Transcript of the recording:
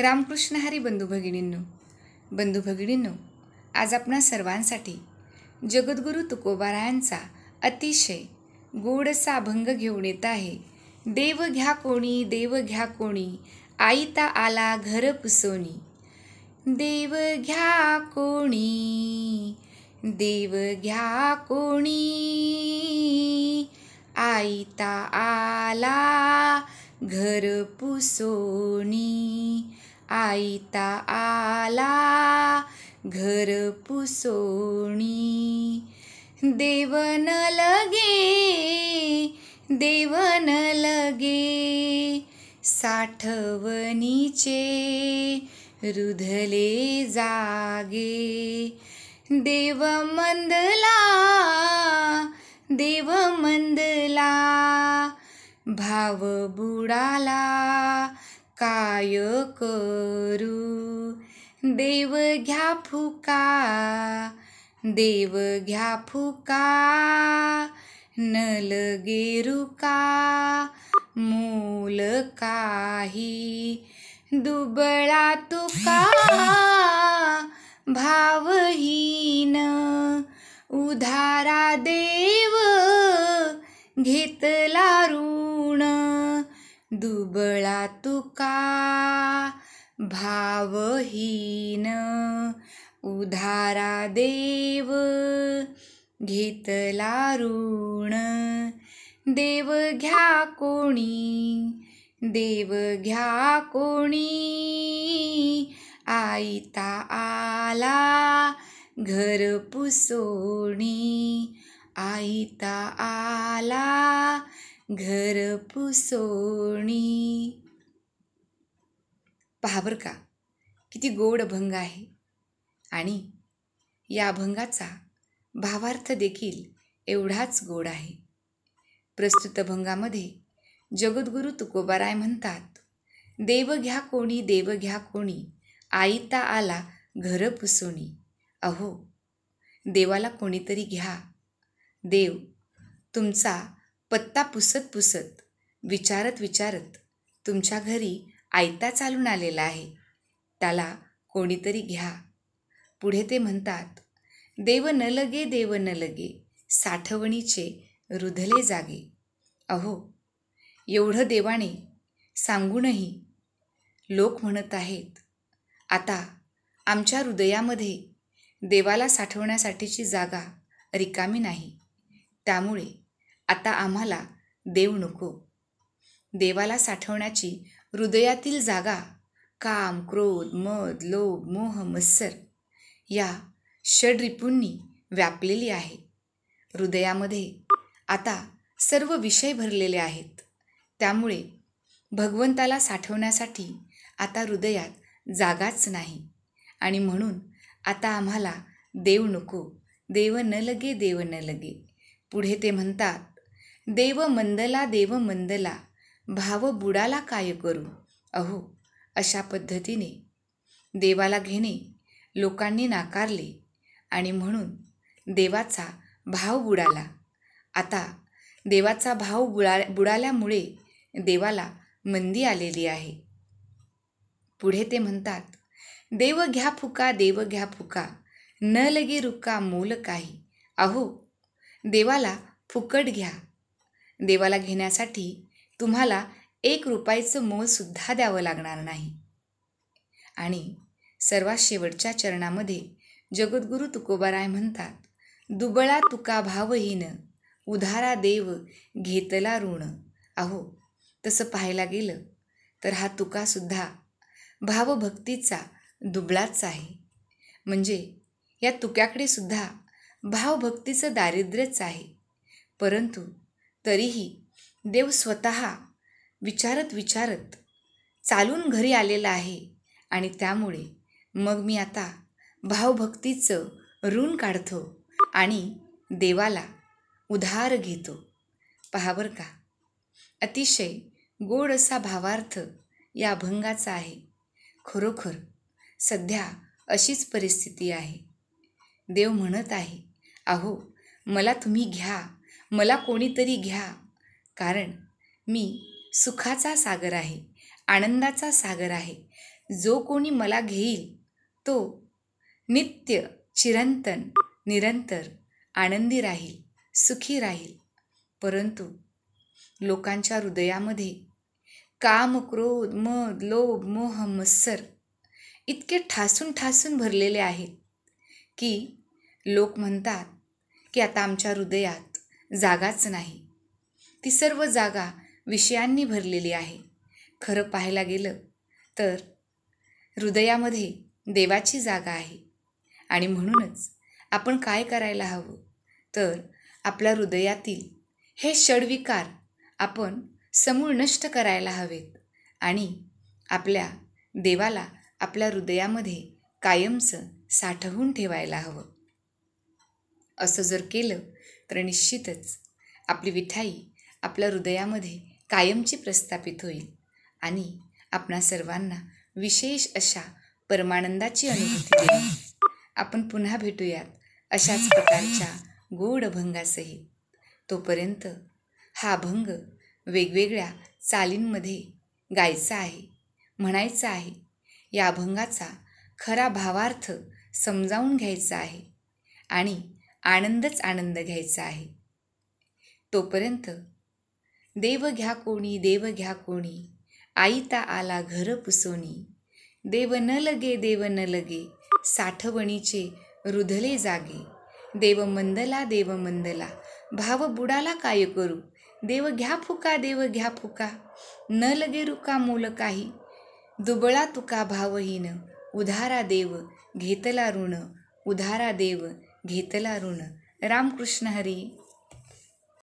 रामकृष्ण हरी बंधू भगिनींनो बंधू भगिनींनो आज आपणा सर्वांसाठी जगद्गुरू तुकोबारायांचा अतिशय गोडसा अभंग घेऊन येत आहे देव घ्या कोणी देव घ्या कोणी आईता आला घर पुसोनी देव घ्या कोणी देव घ्या कोणी आईता आला घर पुसोनी आईता आला घर पुसोणी देवन लगे देवन लगे साठवणीचे रुधले जागे देव मंदला देव मंदला भाव बुडाला काय करू देव घ्या फुका देव घ्या फुका नल रुका मूल काही दुबळा तुका भावहीन उधारा दुबळा तुका भावहीन उधारा देव घेतला ऋण देव घ्या कोणी देव घ्या कोणी आयता आला घर पुसोणी आईता आला घर पुसोणी पहा बरं का किती गोड अभंग आहे आणि या अभंगाचा भावार्थ देखील एवढाच गोड आहे प्रस्तुत अभंगामध्ये जगद्गुरू तुकोबाराय म्हणतात देव घ्या कोणी देव घ्या कोणी आईता आला घर पुसोणी अहो देवाला कोणीतरी घ्या देव तुमचा पत्ता पुसत पुसत विचारत विचारत तुमच्या घरी आयता चालून आलेला आहे त्याला कोणीतरी घ्या पुढे ते म्हणतात देव न लगे देव न लगे साठवणीचे रुधले जागे अहो एवढं देवाने सांगूनही लोक म्हणत आहेत आता आमच्या हृदयामध्ये देवाला साठवण्यासाठीची जागा रिकामी नाही त्यामुळे आता आम्हाला देव नको देवाला साठवण्याची हृदयातील जागा काम क्रोध मद लोभ मोह मत्सर या षडरिपूंनी व्यापलेली आहे हृदयामध्ये आता सर्व विषय भरलेले आहेत त्यामुळे भगवंताला साठवण्यासाठी आता हृदयात जागाच नाही आणि म्हणून आता आम्हाला देव नको देव न लगे देव न लगे पुढे ते म्हणतात देव मंदला देव मंदला भाव बुडाला काय करू अहो अशा पद्धतीने देवाला घेणे लोकांनी नाकारले आणि म्हणून देवाचा भाव बुडाला आता देवाचा भाव बुडा बुडाल्यामुळे देवाला मंदी आलेली आहे पुढे ते म्हणतात देव घ्या फुका देव घ्या फुका न लगे रुका मोल काही अहो देवाला फुकट घ्या देवाला घेण्यासाठी तुम्हाला एक रुपयाचं मोलसुद्धा द्यावं लागणार नाही आणि सर्वात शेवटच्या चरणामध्ये जगद्गुरू तुकोबाराय म्हणतात दुबळा तुका भावहीन उधारा देव घेतला ऋण अहो तसं पाहायला गेलं तर हा तुकासुद्धा भावभक्तीचा दुबळाच आहे म्हणजे या तुक्याकडे सुद्धा भावभक्तीचं दारिद्र्यच आहे परंतु तरीही देव स्वत विचारत विचारत चालून घरी आलेला आहे आणि त्यामुळे मग मी आता भावभक्तीचं ऋण काढतो आणि देवाला उधार घेतो पहा बरं का अतिशय गोड असा भावार्थ या अभंगाचा आहे खरोखर सध्या अशीच परिस्थिती आहे देव म्हणत आहे अहो मला तुम्ही घ्या मला कोणीतरी घ्या कारण मी सुखाचा सागर आहे आनंदाचा सागर आहे जो कोणी मला घेईल तो नित्य चिरंतन निरंतर आनंदी राहील सुखी राहील परंतु लोकांच्या हृदयामध्ये काम क्रोध मद लोभ मोह मत्सर इतके ठासून ठासून भरलेले आहेत की लोक म्हणतात की आता आमच्या हृदयात जागाच नाही ती सर्व जागा विषयांनी भरलेली आहे खरं पाहायला गेलं तर हृदयामध्ये देवाची जागा आहे आणि म्हणूनच आपण काय करायला हवं तर आपल्या हृदयातील हे षडविकार आपण समूळ नष्ट करायला हवेत आणि आपल्या देवाला आपल्या हृदयामध्ये कायमचं साठवून ठेवायला हवं असं जर केलं तर निश्चितच आपली विठाई आपल्या हृदयामध्ये कायमची प्रस्थापित होईल आणि आपणा सर्वांना विशेष अशा परमानंदाची अनुभूती देईल आपण पुन्हा भेटूयात अशाच प्रकारच्या गोड अभंगासहित तोपर्यंत हा अभंग वेगवेगळ्या चालींमध्ये गायचा आहे म्हणायचा आहे या अभंगाचा खरा भावार्थ समजावून घ्यायचा आहे आणि आनंदच आनंद घ्यायचा आहे तोपर्यंत देव घ्या कोणी देव घ्या कोणी आईता आला घर पुसोनी देव न लगे देव न लगे साठवणीचे रुधले जागे देव मंदला देव मंदला भाव बुडाला काय करू देव घ्या फुका देव घ्या फुका न लगे रुका मोल काही दुबळा तुका भावहीन उधारा देव घेतला ऋण उधारा देव घेतला ऋण रामकृष्ण हरी